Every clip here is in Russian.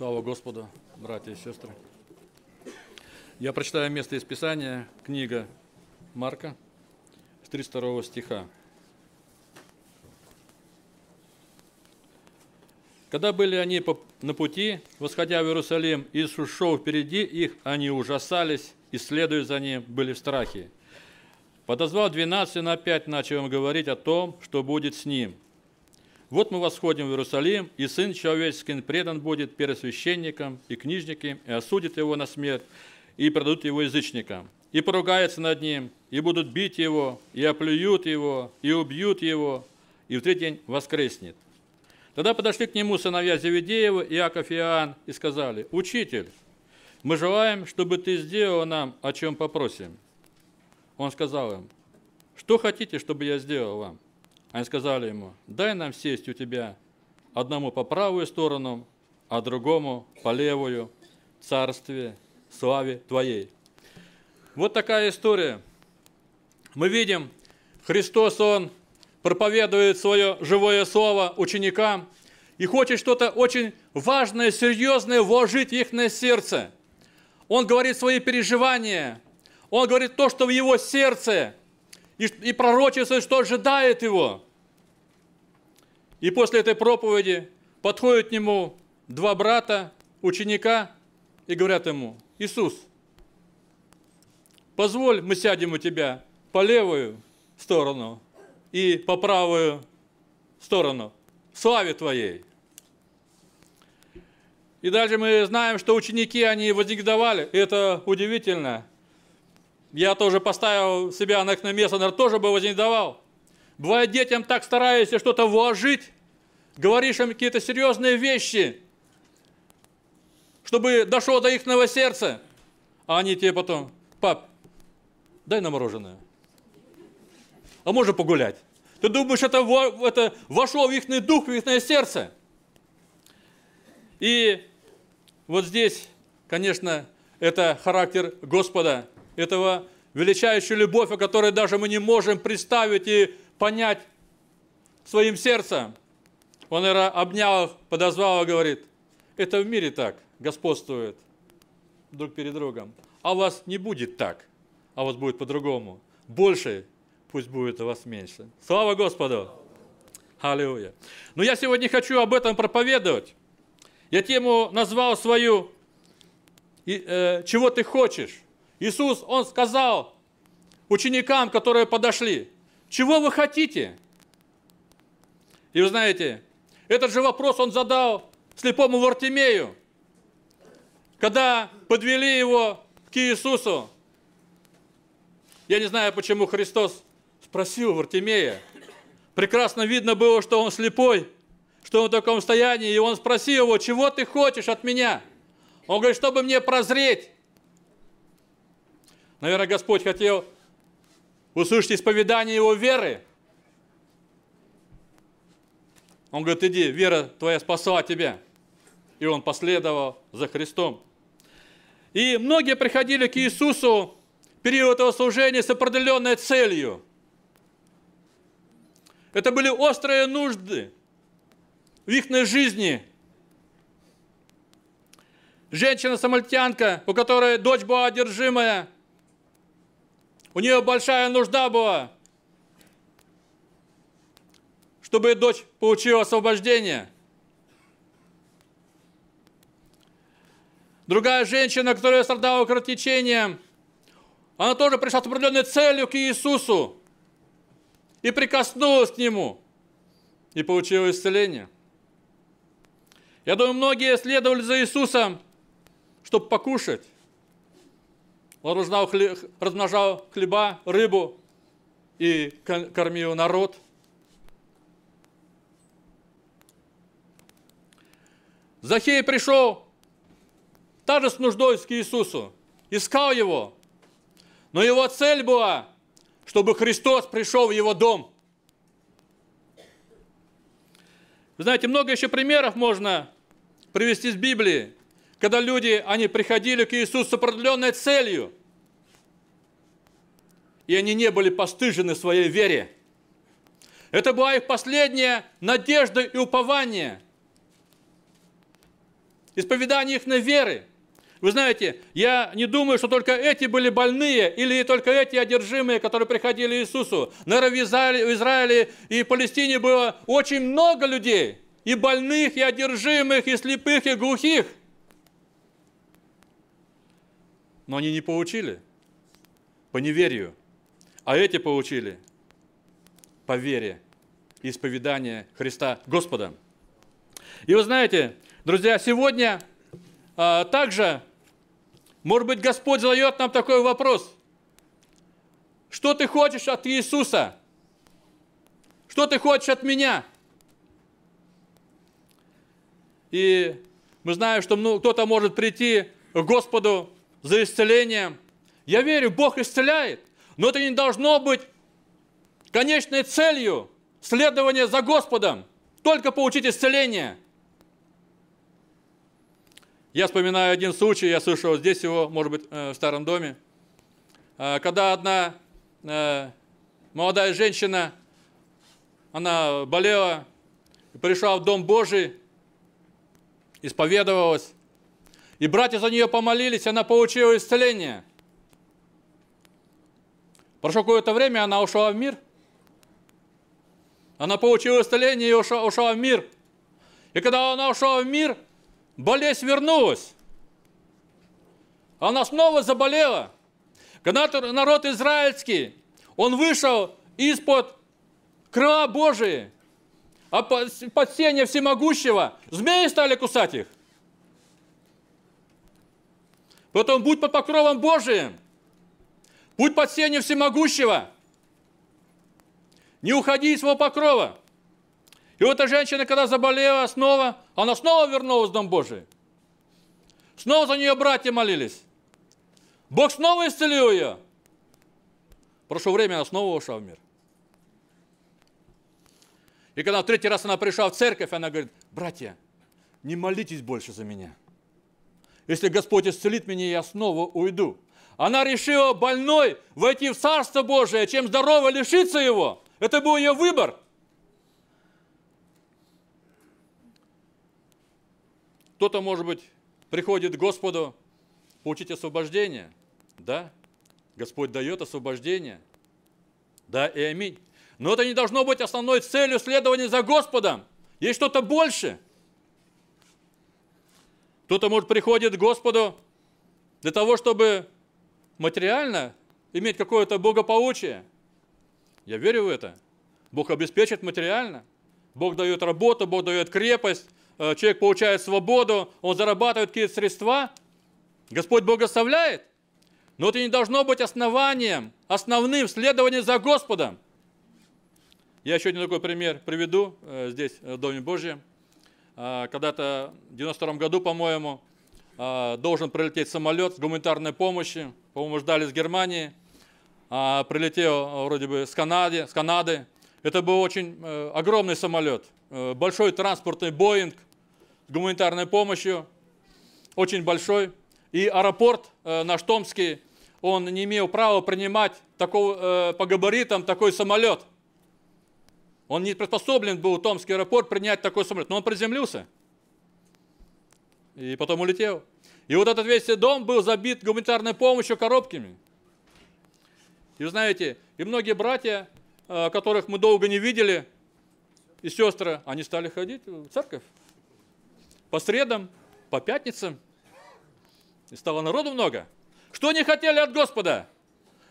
Слава Господу, братья и сестры. Я прочитаю место из Писания, книга Марка, с 32 стиха. Когда были они на пути, восходя в Иерусалим, Иисус шел впереди их, они ужасались, и, следуя за ним, были в страхе. Подозвал двенадцать, он опять начал им говорить о том, что будет с ним – вот мы восходим в Иерусалим, и Сын Человеческий предан будет пересвященникам и книжникам, и осудит его на смерть, и продадут его язычникам. И поругаются над ним, и будут бить его, и оплюют его, и убьют его, и в третий день воскреснет. Тогда подошли к нему сыновья Зеведеева, Иаков и Иоанн, и сказали, «Учитель, мы желаем, чтобы ты сделал нам, о чем попросим». Он сказал им, «Что хотите, чтобы я сделал вам?» Они сказали ему, дай нам сесть у тебя одному по правую сторону, а другому по левую, царстве, славе твоей. Вот такая история. Мы видим, Христос, Он проповедует свое живое слово ученикам и хочет что-то очень важное, серьезное вложить в их на сердце. Он говорит свои переживания, он говорит то, что в его сердце – и, и пророчествует, что ожидает его. И после этой проповеди подходят к нему два брата, ученика, и говорят ему, Иисус, позволь, мы сядем у тебя по левую сторону и по правую сторону славе твоей. И даже мы знаем, что ученики, они вознегодовали. Это удивительно. Я тоже поставил себя на их место, наверное, тоже бы вознедавал. Бывает, детям так стараешься что-то вложить, говоришь им какие-то серьезные вещи, чтобы дошло до их сердца. А они тебе потом, пап, дай нам мороженое. А можно погулять? Ты думаешь, это, это вошло в их дух, в их сердце? И вот здесь, конечно, это характер Господа – этого величайшую любовь, о которой даже мы не можем представить и понять своим сердцем. Он обнял их, подозвал и говорит, это в мире так господствует друг перед другом. А у вас не будет так, а у вас будет по-другому. Больше пусть будет у вас меньше. Слава Господу! Аллилуйя! Но я сегодня хочу об этом проповедовать. Я тему назвал свою э, «Чего ты хочешь?» Иисус, Он сказал ученикам, которые подошли, чего вы хотите? И вы знаете, этот же вопрос Он задал слепому Вартимею, когда подвели его к Иисусу. Я не знаю, почему Христос спросил Вартимея. Прекрасно видно было, что он слепой, что он в таком состоянии. И он спросил его, чего ты хочешь от меня? Он говорит, чтобы мне прозреть. Наверное, Господь хотел услышать исповедание его веры. Он говорит, иди, вера твоя спасла тебя. И он последовал за Христом. И многие приходили к Иисусу в период его служения с определенной целью. Это были острые нужды в их жизни. Женщина-самальтянка, у которой дочь была одержимая – у нее большая нужда была, чтобы дочь получила освобождение. Другая женщина, которая страдала кровотечением, она тоже пришла с определенной целью к Иисусу и прикоснулась к Нему и получила исцеление. Я думаю, многие следовали за Иисусом, чтобы покушать размножал, хлеб, размножал хлеба, рыбу и кормил народ. Захей пришел также с нуждой к Иисусу, искал его, но его цель была, чтобы Христос пришел в его дом. Вы знаете, много еще примеров можно привести из Библии, когда люди, они приходили к Иисусу с определенной целью, и они не были постыжены своей вере. Это была их последняя надежда и упование. Исповедание их на веры. Вы знаете, я не думаю, что только эти были больные или только эти одержимые, которые приходили Иисусу. Наверное, в Израиле, в Израиле и Палестине было очень много людей. И больных, и одержимых, и слепых, и глухих. но они не получили по неверию, а эти получили по вере исповедания Христа Господа. И вы знаете, друзья, сегодня а, также, может быть, Господь задает нам такой вопрос. Что ты хочешь от Иисуса? Что ты хочешь от меня? И мы знаем, что кто-то может прийти к Господу за исцелением. Я верю, Бог исцеляет, но это не должно быть конечной целью следования за Господом, только получить исцеление. Я вспоминаю один случай, я слышал здесь его, может быть, э, в старом доме, э, когда одна э, молодая женщина, она болела, пришла в Дом Божий, исповедовалась, и братья за нее помолились, она получила исцеление. Прошло какое-то время, она ушла в мир. Она получила исцеление и ушла, ушла в мир. И когда она ушла в мир, болезнь вернулась. Она снова заболела. Когда народ израильский, он вышел из-под крыла Божии, а под сенья всемогущего, змеи стали кусать их. Потом будь под покровом Божиим. Будь под сенью всемогущего. Не уходи из своего покрова. И вот эта женщина, когда заболела снова, она снова вернулась в Дом Божий. Снова за нее братья молились. Бог снова исцелил ее. Прошло время, она снова ушла в мир. И когда в третий раз она пришла в церковь, она говорит, братья, не молитесь больше за меня. Если Господь исцелит меня, я снова уйду. Она решила больной войти в Царство Божие, чем здорово лишиться его. Это был ее выбор. Кто-то, может быть, приходит к Господу получить освобождение. Да, Господь дает освобождение. Да и аминь. Но это не должно быть основной целью следования за Господом. Есть что-то больше – кто-то, может, приходит к Господу для того, чтобы материально иметь какое-то богопоучие. Я верю в это. Бог обеспечит материально. Бог дает работу, Бог дает крепость. Э, человек получает свободу, он зарабатывает какие-то средства. Господь благословляет. Но это не должно быть основанием, основным следованием за Господом. Я еще один такой пример приведу э, здесь, э, в Доме Божьем. А, когда-то в 92 году, по-моему, а, должен прилететь самолет с гуманитарной помощью, по-моему, ждали с Германии, а, прилетел вроде бы с Канады, с Канады. Это был очень э, огромный самолет, э, большой транспортный Боинг с гуманитарной помощью, очень большой. И аэропорт э, наш Томский, он не имел права принимать такого, по габаритам такой самолет – он не приспособлен был Томский аэропорт принять такой самолет, но он приземлился. И потом улетел. И вот этот весь дом был забит гуманитарной помощью коробками. И вы знаете, и многие братья, э, которых мы долго не видели, и сестры, они стали ходить в церковь. По средам, по пятницам. И стало народу много. Что они хотели от Господа?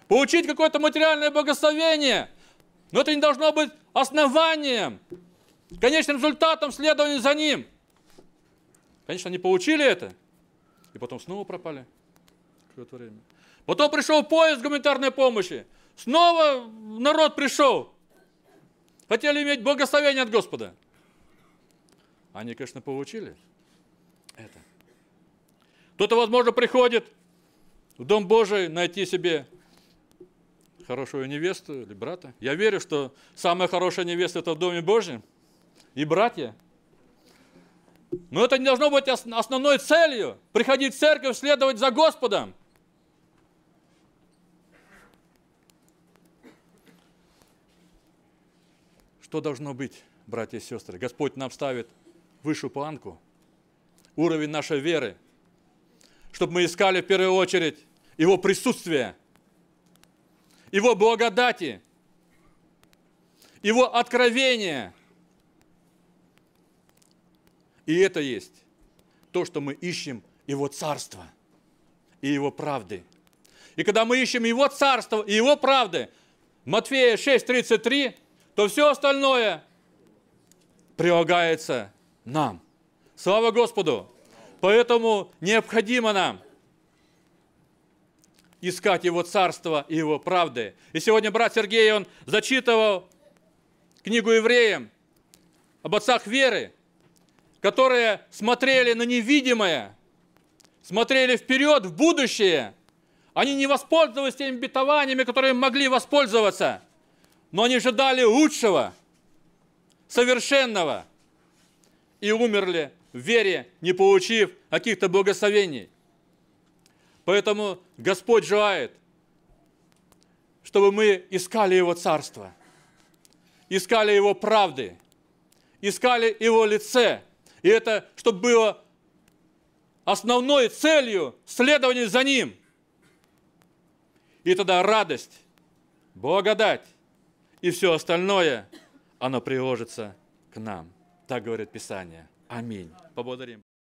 Получить какое-то материальное благословение – но это не должно быть основанием, конечным результатом следования за ним. Конечно, они получили это, и потом снова пропали какое-то время. Потом пришел поезд гуманитарной помощи. Снова народ пришел. Хотели иметь благословение от Господа. Они, конечно, получили это. Кто-то, возможно, приходит в Дом Божий найти себе хорошую невесту или брата. Я верю, что самая хорошая невеста – это в Доме Божьем и братья. Но это не должно быть основной целью – приходить в церковь, следовать за Господом. Что должно быть, братья и сестры? Господь нам ставит высшую планку, уровень нашей веры, чтобы мы искали в первую очередь Его присутствие – его благодати, Его откровения. И это есть то, что мы ищем Его Царство и Его правды. И когда мы ищем Его Царство и Его правды, Матфея 6:33, то все остальное прилагается нам. Слава Господу! Поэтому необходимо нам – искать Его Царство и Его правды. И сегодня брат Сергей, он зачитывал книгу евреям об отцах веры, которые смотрели на невидимое, смотрели вперед, в будущее. Они не воспользовались теми бетованиями, которые могли воспользоваться, но они ожидали лучшего, совершенного и умерли в вере, не получив каких-то благословений. Поэтому Господь желает, чтобы мы искали Его Царство, искали Его правды, искали Его лице. И это, чтобы было основной целью следования за Ним. И тогда радость, благодать и все остальное, оно приложится к нам. Так говорит Писание. Аминь. Поблагодарим.